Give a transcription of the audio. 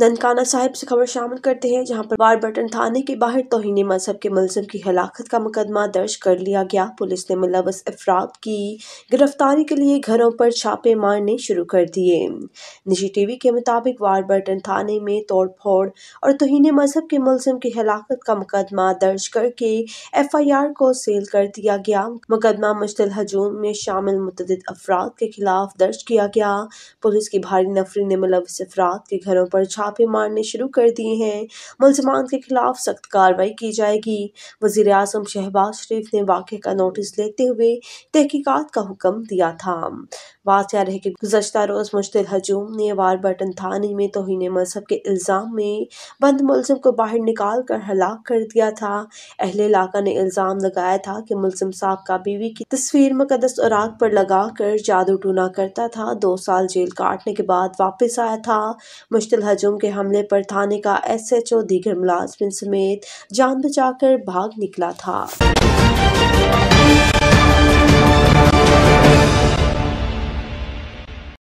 ननकाना साहिब से खबर शामिल करते हैं जहां पर वार बटन थाने के बाहर तोहनी मजहब के मुलजम की हलाकत का मुकदमा दर्ज कर लिया गया पुलिस ने मुलवस अफराद की गिरफ्तारी के लिए घरों पर छापे मारने शुरू कर दिए निजी टीवी के मुताबिक वार बटन थाने में तोड़ फोड़ और तोहनी मजहब के मुलम की हलाकत का मुकदमा दर्ज करके एफ आई आर को सील कर दिया गया मुकदमा मुश्तल हजूम में शामिल मुतद अफराद के खिलाफ दर्ज किया गया पुलिस की भारी नफरी ने मुलवस अफराद के घरों पर छापा छापे मारने शुरू कर दिए हैं मुलजमान के खिलाफ सख्त कार्रवाई की जाएगी वजीर अजम शहबाज शरीफ ने वाक़े का नोटिस लेते हुए तहकीकत का हुक्म दिया था वाक़ रहे कि गुजशत रोज़ मुश्तिल हजूम ने बटन थाने में तोहन मज़हब के इल्ज़ाम में बंद मुलम को बाहर निकाल कर हलाक कर दिया था अहल इलाका ने इल्ज़ाम लगाया था कि मुलम साहब का बीवी की तस्वीर मुकदस आग पर लगा कर जादू टूना करता था दो साल जेल काटने के बाद वापस आया था मुश्तिल हजूम के हमले पर थाने का एस एच ओ दीगर मुलाजमिन समेत जान बचा कर भाग निकला था